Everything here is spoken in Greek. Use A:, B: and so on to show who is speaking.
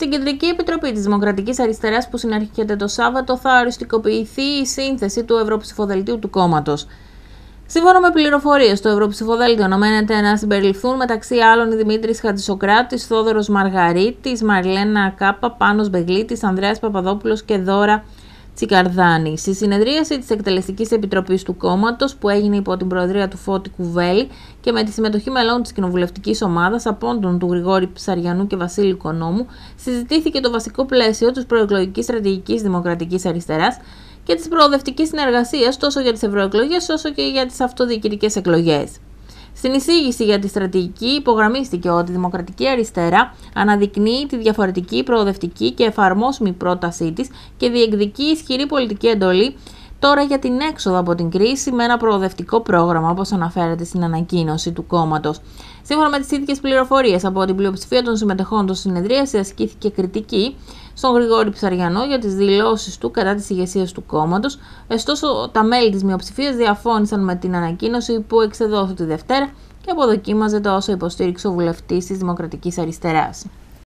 A: Στην Κεντρική Επιτροπή της Δημοκρατικής Αριστεράς, που συνέρχεται το Σάββατο, θα οριστικοποιηθεί η σύνθεση του Ευρωψηφοδελτίου του κόμματος. Σύμφωνα με πληροφορίες, το Ευρωψηφοδέλτιο αναμένεται να συμπεριληφθούν μεταξύ άλλων η Δημήτρης Χατζησοκράτης, Θόδωρος Μαργαρίτης, Μαριλένα Κάπα, Πάνος Μπεγλίτης, Ανδρέας Παπαδόπουλος και Δώρα Τσικαρδάνη. Στη συνεδρίαση της Εκτελεστικής Επιτροπής του Κόμματος, που έγινε υπό την Προεδρία του Φώτη Κουβέλη και με τη συμμετοχή μελών της κοινοβουλευτικής ομάδας απόντων του Γρηγόρη Ψαριανού και Βασίλη Κονόμου, συζητήθηκε το βασικό πλαίσιο της προεκλογικής στρατηγικής Δημοκρατικής Αριστεράς και της προοδευτικής συνεργασίας τόσο για τις ευρωεκλογές όσο και για τις αυτοδιοικητικές εκλογές. Στην εισήγηση για τη στρατηγική υπογραμμίστηκε ότι η Δημοκρατική Αριστερά αναδεικνύει τη διαφορετική, προοδευτική και εφαρμόσιμη πρότασή της και διεκδικεί ισχυρή πολιτική εντολή Τώρα για την έξοδο από την κρίση με ένα προοδευτικό πρόγραμμα, όπως αναφέρεται στην ανακοίνωση του κόμματος. Σύμφωνα με τις ίδιες πληροφορίες, από την πλειοψηφία των συμμετεχόντων της συνεδρίασης ασκήθηκε κριτική στον Γρηγόρη Ψαριανό για τις δηλώσεις του κατά της ηγεσίας του κόμματος. Ωστόσο, τα μέλη της μειοψηφίας διαφώνησαν με την ανακοίνωση που εξεδόθηκε τη Δευτέρα και αποδοκίμαζε το όσα υποστήριξε ο βουλευτής της Δημοκρατικής Αριστεράς.